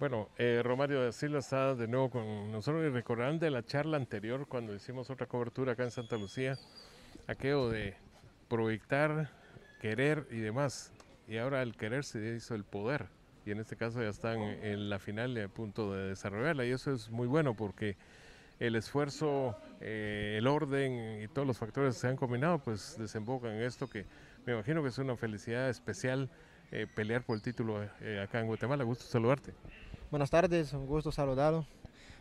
Bueno, eh, Romario de Silva está de nuevo con nosotros y recordarán de la charla anterior cuando hicimos otra cobertura acá en Santa Lucía, aquello de proyectar, querer y demás. Y ahora el querer se hizo el poder. Y en este caso ya están en la final y a punto de desarrollarla. Y eso es muy bueno porque el esfuerzo, eh, el orden y todos los factores que se han combinado, pues desembocan en esto que me imagino que es una felicidad especial eh, pelear por el título acá en Guatemala. Gusto saludarte. Buenas tardes, um gosto saludarlo.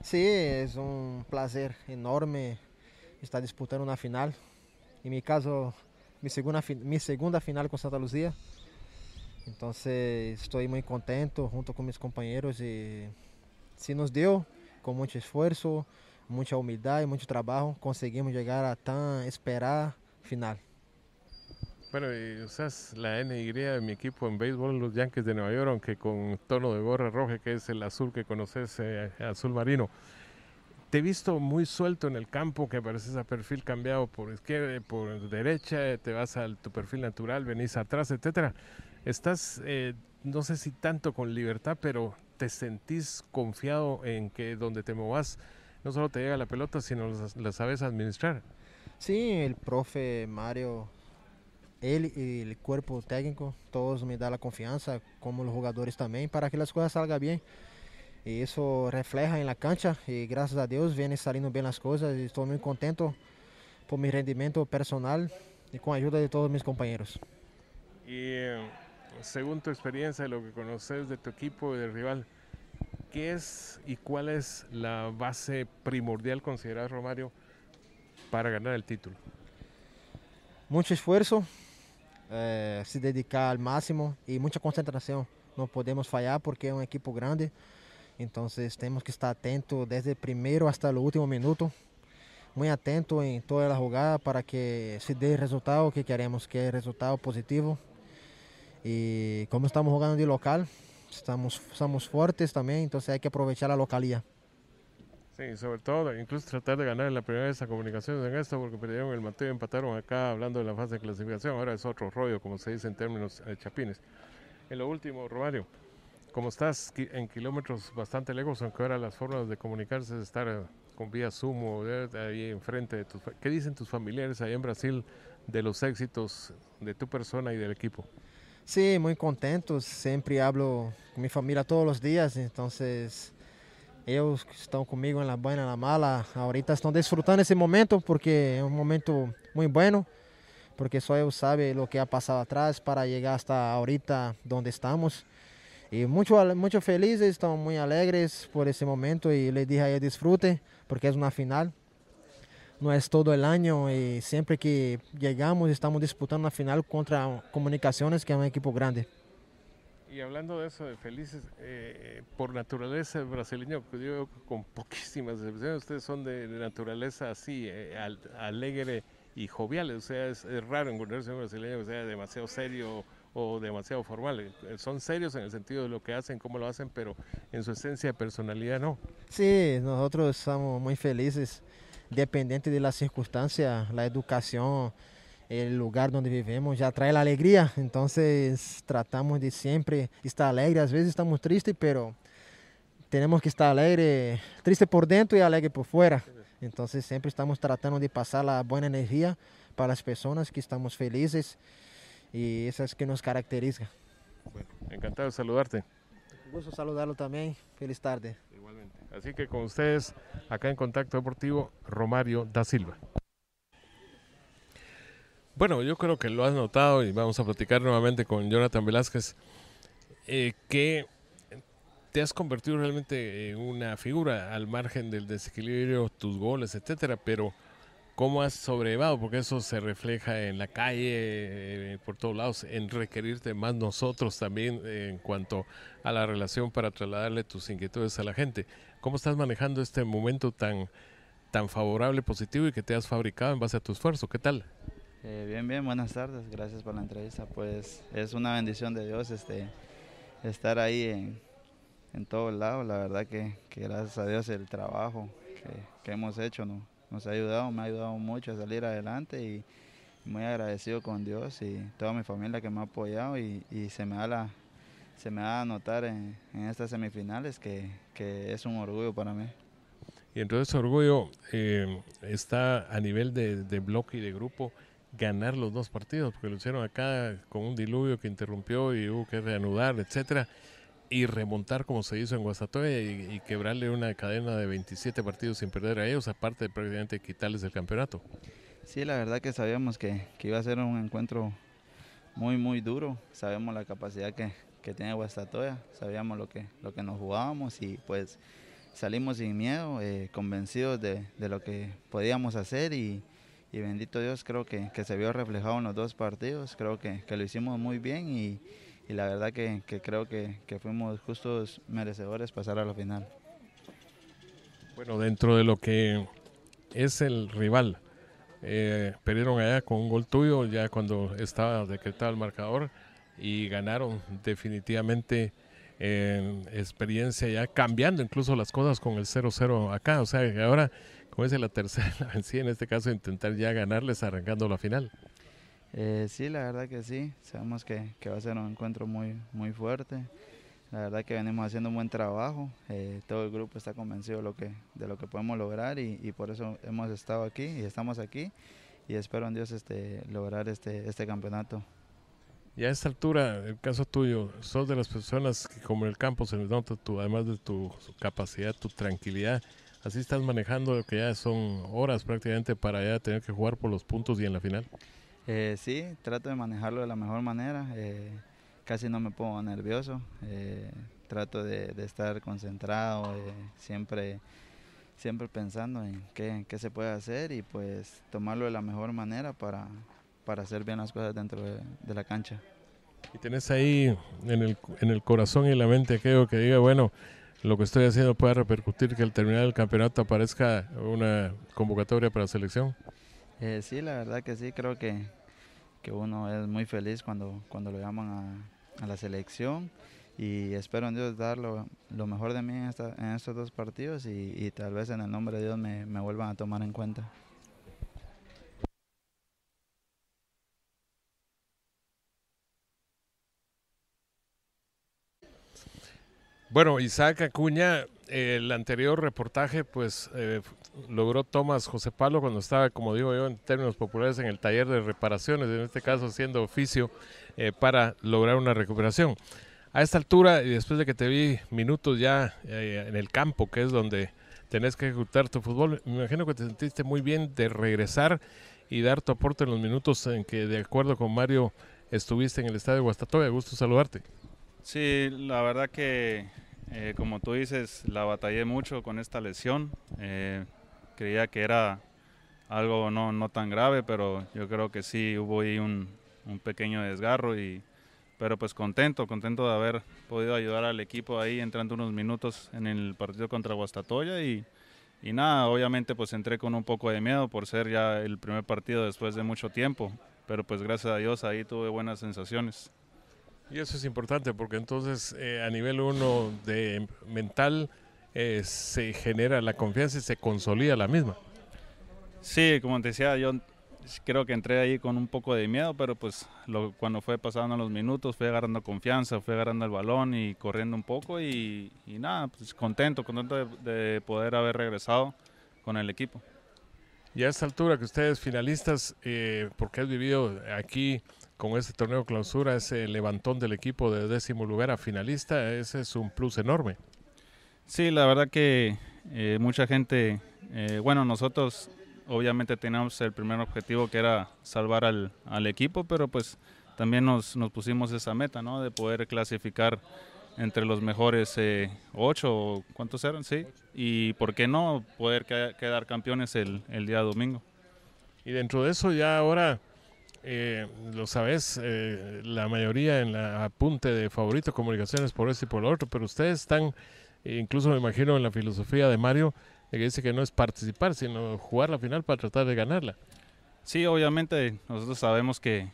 Sim, é um prazer enorme estar disputando uma final. Em meu caso, minha segunda, minha segunda final com Santa Luzia. Então, estou muito contente junto com meus companheiros e se nos deu com muito esforço, muita humildade, muito trabalho, conseguimos chegar a tão esperar final. Bueno, y eh, usas la NY de mi equipo en béisbol, los Yankees de Nueva York, aunque con tono de gorra roja, que es el azul que conoces, eh, azul marino. Te he visto muy suelto en el campo, que apareces a perfil cambiado por izquierda, eh, por derecha, te vas a tu perfil natural, venís atrás, etcétera. Estás, no sé si tanto con libertad, pero te sentís confiado en que donde te movas no solo te llega la pelota, sino la sabes administrar. Sí, el profe Mario él y el técnico, todos me dan la confianza, como los jugadores también, para que las cosas salgan bien. Y eso refleja en la cancha y gracias a vienen saliendo bien las cosas y estoy muy contento por mi rendimiento personal y con ayuda de todos mis compañeros. Y eh, según tu experiencia, y lo que conoces de tu equipo y del rival, ¿qué es y cuál es la base primordial considerada Romario para ganar el título? Mucho esfuerzo, é, se dedicar ao máximo e muita concentração. Não podemos falhar porque é um equipo grande. Então temos que estar atento desde o primeiro até o último minuto, muito atento em toda a jogada para que se dê resultado que queremos, que é resultado positivo. E como estamos jogando de local, estamos, estamos fortes também, então há que aproveitar a localia. Sí, sobre todo, incluso tratar de ganar en la primera de a comunicaciones en esto, porque perdieron el Mateo y empataron acá, hablando de la fase de clasificación. Ahora es otro rollo, como se dice en términos de eh, chapines. En lo último, Romario, como estás en kilómetros bastante lejos, aunque ahora las formas de comunicarse es estar eh, con vía sumo, ahí enfrente de ¿Qué dicen tus familiares ahí en Brasil de los éxitos de tu persona y del equipo? Sí, muy contentos. Siempre hablo con mi familia todos los días, entonces. Ellos que están conmigo en la buena, en la mala, ahorita están disfrutando ese momento porque es un momento muy bueno, porque solo ellos saben lo que ha pasado atrás para llegar hasta ahorita donde estamos. Y mucho, mucho felices, están muy alegres por ese momento y les dije a ellos disfrute porque es una final. No es todo el año y siempre que llegamos estamos disputando una final contra Comunicaciones, que es un equipo grande. Y hablando de eso, de felices, eh, por naturaleza brasileño, pues, yo con poquísimas excepciones, ustedes son de, naturaleza así, eh, alegre y jovial, o sea, es, raro en un brasileño que sea demasiado serio o demasiado formal. Eh, son serios en el sentido de lo que hacen, cómo lo hacen, pero en su esencia de personalidad no. Sí, nosotros estamos muy felices, dependiente de las circunstancias, la educación el lugar donde vivimos ya trae la alegría, entonces tratamos de siempre estar alegre, a veces estamos tristes, pero tenemos que estar alegre, triste por dentro y alegre por fuera. Entonces siempre estamos tratando de pasar la buena energía para las personas que estamos felices y eso es que nos caracteriza. Bueno, encantado de saludarte. Un gusto saludarlo también. Feliz tarde. Igualmente. Así que con ustedes, acá en Contacto Deportivo, Romario da Silva. Bueno, yo creo que lo has notado y vamos a platicar nuevamente con Jonathan Velázquez, eh, que te has convertido realmente en una figura al margen del desequilibrio, tus goles, etcétera, pero cómo has sobrevivido, porque eso se refleja en la calle, eh, por todos lados, en requerirte más nosotros también eh, en cuanto a la relación para trasladarle tus inquietudes a la gente. ¿Cómo estás manejando este momento tan, tan favorable, positivo y que te has fabricado en base a tu esfuerzo? ¿Qué tal? Eh, bien, bien, buenas tardes, gracias por la entrevista. Pues es una bendición de Dios este, estar ahí en, en todos lados. La verdad que, gracias a Dios el trabajo que, hemos hecho nos ha ayudado, me ha ayudado mucho a salir adelante y muy agradecido con Dios y toda mi familia que me ha apoyado y, se me da la, se me da a notar en, estas semifinales que, es un orgullo para mí. Y entonces orgullo eh, está a nivel de, de bloque y de grupo ganar los dos partidos, porque lo hicieron acá con un diluvio que interrumpió y hubo que reanudar, etcétera, y remontar como se hizo en Guasatoya y, quebrarle una cadena de 27 partidos sin perder a ellos, aparte de prácticamente quitarles el campeonato. Sí, la verdad que sabíamos que, iba a ser un encuentro muy, muy duro. Sabemos la capacidad que, que tiene Guastatoya, sabíamos lo que, lo que nos jugábamos y pues salimos sin miedo, eh, convencidos de, de, lo que podíamos hacer y, y bendito Dios creo que, que, se vio reflejado en los dos partidos, creo que, lo hicimos muy bien y, la verdad que, creo que, fuimos justos merecedores pasar a la final. Bueno, dentro de lo que es el rival, eh, perdieron allá con un gol tuyo ya cuando estaba decretado el marcador y ganaron definitivamente eh, experiencia ya cambiando incluso las cosas con el 0-0 acá, o sea que ahora Cómo es la tercera en este caso intentar ya ganarles arrancando la final. Eh, sí, la verdad que sí, sabemos que, va a ser un encuentro muy, muy fuerte. La verdad que venimos haciendo un buen trabajo, eh, todo el grupo está convencido de lo que, de lo que podemos lograr y, por eso hemos estado aquí y estamos aquí y espero en Dios este, lograr este, este campeonato. Y a esta altura, el caso tuyo, sos de las personas que como en el campo se nota, tu, además de tu capacidad, tu tranquilidad, así estás manejando que ya son horas prácticamente para ya tener que jugar por los puntos y en la final. Eh, sí, trato de manejarlo de la mejor manera. Eh, casi no me pongo nervioso. Eh, trato de, estar concentrado, siempre, siempre pensando en qué, se puede hacer y pues tomarlo de la mejor manera para, hacer bien las cosas dentro de, la cancha. Y tenés ahí en el, en el corazón y la mente aquello que diga, bueno, lo que estoy haciendo puede repercutir que al terminar el campeonato aparezca una convocatoria para selección? Eh, sí, la verdad que sí, creo que, que uno es muy feliz cuando, cuando lo llaman a, la selección y espero en Dios dar lo, mejor de mí en, en, estos dos partidos y, tal vez en el nombre de Dios me, me vuelvan a tomar en cuenta. Bueno, Isaac Acuña, el anterior reportaje, pues eh, logró Tomás José Palo cuando estaba, como digo yo, en términos populares, en el taller de reparaciones, en este caso haciendo oficio eh, para lograr una recuperación. A esta altura, y después de que te vi minutos ya eh, en el campo, que es donde tenés que ejecutar tu fútbol, me imagino que te sentiste muy bien de regresar y dar tu aporte en los minutos en que, de acuerdo con Mario, estuviste en el estadio Guastatoya. Gusto saludarte. Sí, la verdad que eh, como tú dices, la batallé mucho con esta lesión. Eh, creía que era algo no, tan grave, pero yo creo que sí hubo ahí un, pequeño desgarro. pero pues contento, contento de haber podido ayudar al equipo ahí entrando unos minutos en el partido contra Guastatoya. Y, y nada, obviamente pues entré con un poco de miedo por ser ya el primer partido después de mucho tiempo. Pero pues gracias a Dios ahí tuve buenas sensaciones. Y eso es importante porque entonces eh, a nivel uno de mental eh, se genera la confianza y se consolida la misma. Sí, como te decía, yo creo que entré ahí con un poco de miedo, pero pues lo, cuando fue pasando los minutos fue agarrando confianza, fue agarrando el balón y corriendo un poco y, nada, pues contento, contento de, poder haber regresado con el equipo. Y a esta altura que ustedes finalistas, eh, porque has vivido aquí con este torneo clausura, ese levantón del equipo de décimo lugar a finalista, ese es un plus enorme. Sí, la verdad que eh, mucha gente, eh, bueno, nosotros obviamente teníamos el primer objetivo que era salvar al, equipo, pero pues también nos, nos, pusimos esa meta, ¿no? De poder clasificar entre los mejores eh, ocho, ¿cuántos eran? Sí. Y por qué no poder quedar campeones el, el día domingo. Y dentro de eso ya ahora eh, lo sabes, eh, la mayoría en la apunte de favorito comunicaciones por este y por el otro, pero ustedes están, incluso me imagino en la filosofía de Mario, eh, que dice que no es participar, sino jugar la final para tratar de ganarla. Sí, obviamente, nosotros sabemos que,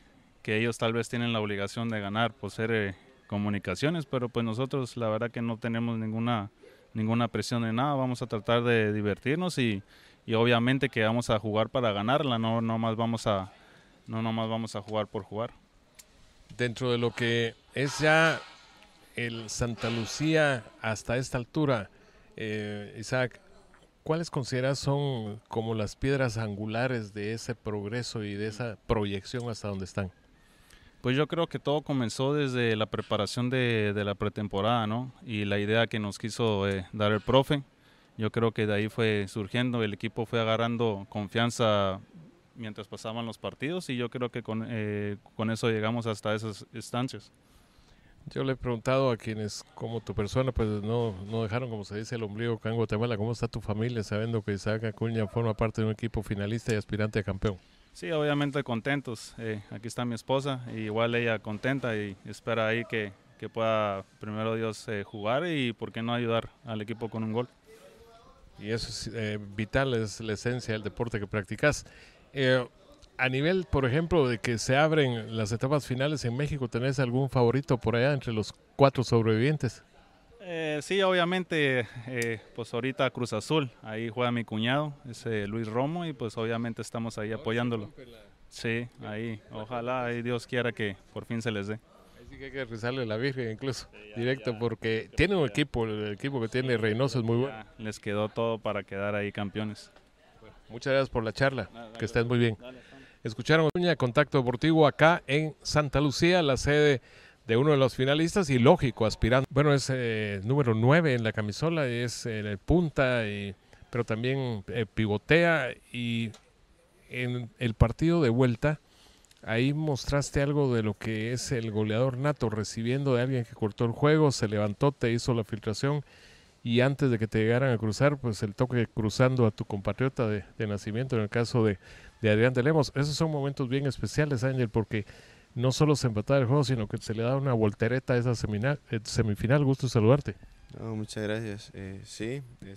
ellos tal vez tienen la obligación de ganar por ser comunicaciones, pero pues nosotros la verdad que no tenemos ninguna, ninguna presión de nada, vamos a tratar de divertirnos y, obviamente que vamos a jugar para ganarla, no, no más vamos a, no nomás vamos a jugar por jugar. Dentro de lo que es ya el Santa Lucía hasta esta altura, eh, Isaac, ¿cuáles consideras son como las piedras angulares de ese progreso y de esa proyección hasta donde están? Pues yo creo que todo comenzó desde la preparación de, la pretemporada, ¿no? Y la idea que nos quiso eh, dar el profe. Yo creo que de ahí fue surgiendo, el equipo fue agarrando confianza mientras pasaban los partidos y yo creo que con, eh, con eso llegamos hasta esas estancias Yo le he preguntado a quienes, como tu persona, pues no, no dejaron, como se dice, el ombligo acá en Guatemala. ¿Cómo está tu familia sabiendo que Isaac Acuña forma parte de un equipo finalista y aspirante a campeón? Sí, obviamente contentos. Eh, aquí está mi esposa, igual ella contenta y espera ahí que, que pueda, primero Dios, eh, jugar y por qué no ayudar al equipo con un gol. Y eso es vital, es la esencia del deporte que practicas. Eh, a nivel, por ejemplo, de que se abren las etapas finales en México, ¿tenés algún favorito por allá entre los cuatro sobrevivientes? Eh, sí, obviamente, eh, pues ahorita Cruz Azul, ahí juega mi cuñado, es Luis Romo, y pues obviamente estamos ahí apoyándolo. Sí, ahí, ojalá, ahí Dios quiera que por fin se les dé. Así que hay que rezarle la Virgen incluso, directo, porque tiene un equipo, el equipo que tiene Reynoso es muy bueno. Les quedó todo para quedar ahí campeones. Muchas gracias por la charla. que estés muy bien. Escucharon a Contacto Deportivo acá en Santa Lucía, la sede de uno de los finalistas y lógico, aspirando. Bueno, es eh, número 9 en la camisola, es eh, el punta, y, eh, pero también pivotea y en el partido de vuelta. Ahí mostraste algo de lo que es el goleador nato, recibiendo de alguien que cortó el juego, se levantó, te hizo la filtración y antes de que te llegaran a cruzar, pues el toque cruzando a tu compatriota de, nacimiento, en el caso de, Adrián de Lemos. Esos son momentos bien especiales, Ángel, porque no solo se empataba el juego, sino que se le da una voltereta a esa semifinal eh, semifinal. Gusto saludarte. muchas gracias. Eh, sí, eh,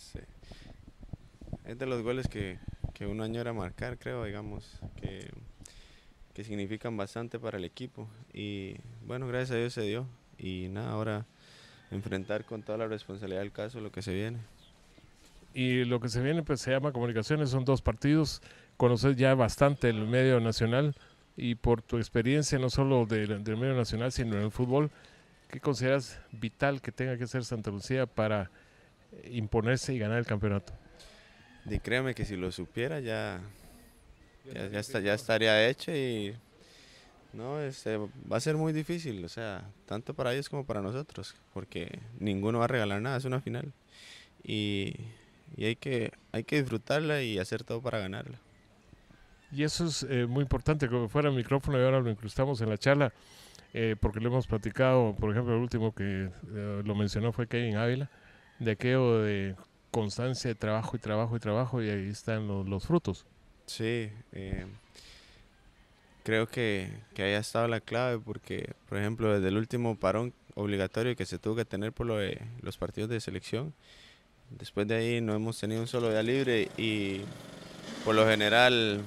es, de los goles que, que uno añora marcar, creo, digamos, que, que significan bastante para el equipo. Y bueno, gracias a Dios se dio. Y nada, ahora enfrentar con toda la responsabilidad del caso lo que se viene. Y lo que se viene pues se llama comunicaciones, son dos partidos, conoces ya bastante el medio nacional y por tu experiencia no solo del, medio nacional sino en el fútbol, ¿qué consideras vital que tenga que hacer Santa Lucía para eh, imponerse y ganar el campeonato? créeme que si lo supiera ya, ya estaría hecho y no, este, va a ser muy difícil, o sea, tanto para ellos como para nosotros, porque ninguno va a regalar nada, es una final. Y, hay, que, hay que disfrutarla y hacer todo para ganarla. Y eso es eh, muy importante, como fuera el micrófono y ahora lo incrustamos en la charla, eh, porque lo hemos platicado, por ejemplo, el último que eh, lo mencionó fue Kevin Ávila, de aquello de constancia de trabajo y trabajo y trabajo, y ahí están los, los frutos. Sí, creo que, que haya estado la clave porque, por ejemplo, desde el último parón obligatorio que se tuvo que tener por lo de los partidos de selección, después de ahí no hemos tenido un solo día libre y por lo general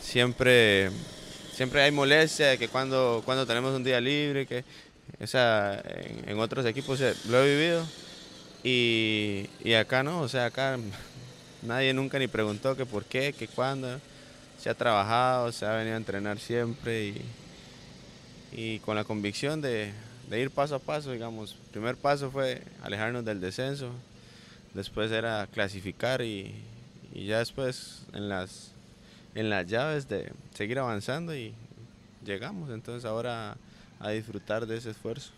siempre, siempre hay molestia de que cuando, cuando tenemos un día libre, que o sea, en, otros equipos lo he vivido y, y acá no, o sea, acá nadie nunca ni preguntó que por qué, que cuándo se ha trabajado, se ha venido a entrenar siempre y, con la convicción de, ir paso a paso, digamos. El primer paso fue alejarnos del descenso, después era clasificar y, y ya después en las, en las llaves de seguir avanzando y llegamos. Entonces ahora a disfrutar de ese esfuerzo.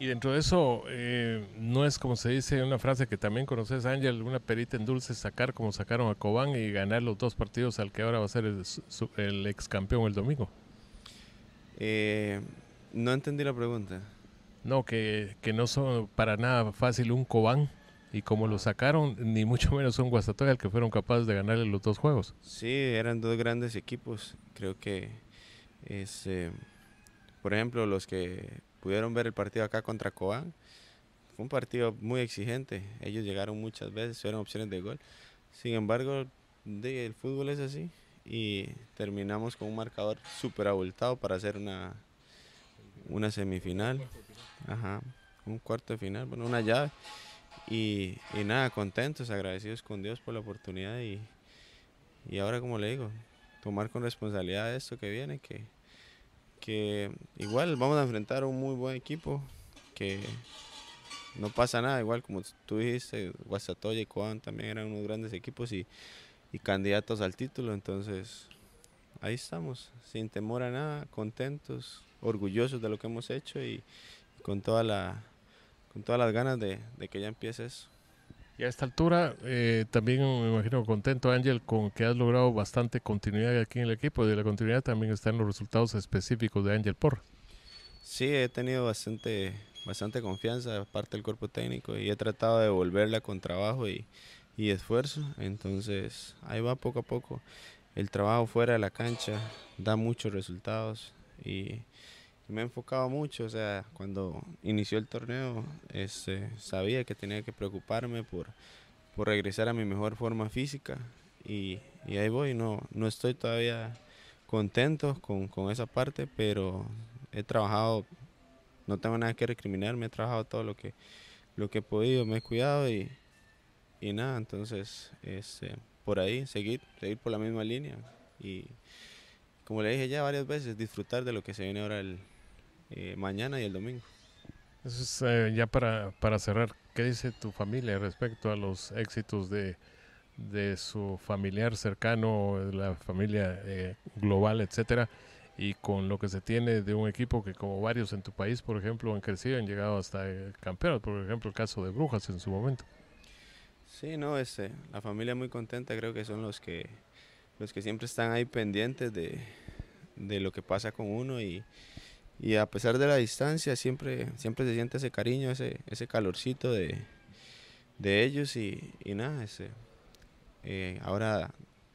Y dentro de eso, eh, no es como se dice una frase que también conoces, Ángel, una perita en dulce, sacar como sacaron a Cobán y ganar los dos partidos al que ahora va a ser el, el ex campeón el domingo. Eh, no entendí la pregunta. No, que, no son para nada fácil un Cobán y como lo sacaron, ni mucho menos un Guasatoya al que fueron capaces de ganarle los dos juegos. Sí, eran dos grandes equipos. Creo que es, este, por ejemplo, los que pudieron ver el partido acá contra Cobán. Fue un partido muy exigente. Ellos llegaron muchas veces, fueron opciones de gol. Sin embargo, el fútbol es así y terminamos con un marcador súper abultado para hacer una, una semifinal. Ajá, un cuarto de final, bueno, una llave. Y, y nada, contentos, agradecidos con Dios por la oportunidad y, y ahora, como le digo, tomar con responsabilidad esto que viene, que, que igual vamos a enfrentar un muy buen equipo, que no pasa nada, igual como tú dijiste, Guasatoya y Coan también eran unos grandes equipos y, candidatos al título, entonces ahí estamos, sin temor a nada, contentos, orgullosos de lo que hemos hecho y con toda la con todas las ganas de que ya empiece eso. Y a esta altura, eh, también me imagino contento, Ángel, con que has logrado bastante continuidad aquí en el equipo. De la continuidad también están los resultados específicos de Ángel Porra. Sí, he tenido bastante, bastante confianza de parte del cuerpo técnico y he tratado de devolverla con trabajo y, y esfuerzo. Entonces, ahí va poco a poco. El trabajo fuera de la cancha da muchos resultados y me he enfocado mucho, o sea, cuando inició el torneo, este, sabía que tenía que preocuparme por, regresar a mi mejor forma física y, ahí voy, no, no estoy todavía contento con, esa parte, pero he trabajado, no tengo nada que recriminarme, he trabajado todo lo que, lo que he podido, me he cuidado y, nada, entonces, este, por ahí, seguir, seguir por la misma línea y como le dije ya varias veces, disfrutar de lo que se viene ahora el, eh, mañana y el domingo. Eso es eh, ya para, para cerrar. ¿Qué dice tu familia respecto a los éxitos de, de su familiar cercano, la familia eh, global, etcétera? Y con lo que se tiene de un equipo que, como varios en tu país, por ejemplo, han crecido, han llegado hasta campeones, por ejemplo, el caso de Brujas en su momento. Sí, no, este, la familia muy contenta, creo que son los que, los que siempre están ahí pendientes de, de lo que pasa con uno y, y a pesar de la distancia siempre, siempre se siente ese cariño, ese, ese calorcito de, ellos y, nada, ese, eh, ahora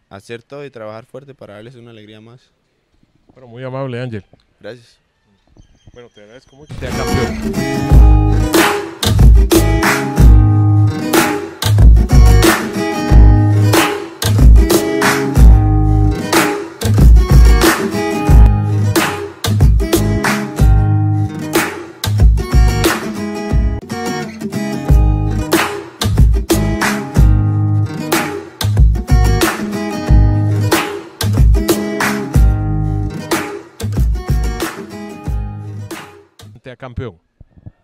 hacer todo y trabajar fuerte para darles una alegría más. Bueno, muy amable Ángel. Gracias. Bueno, te agradezco mucho. Te campeão.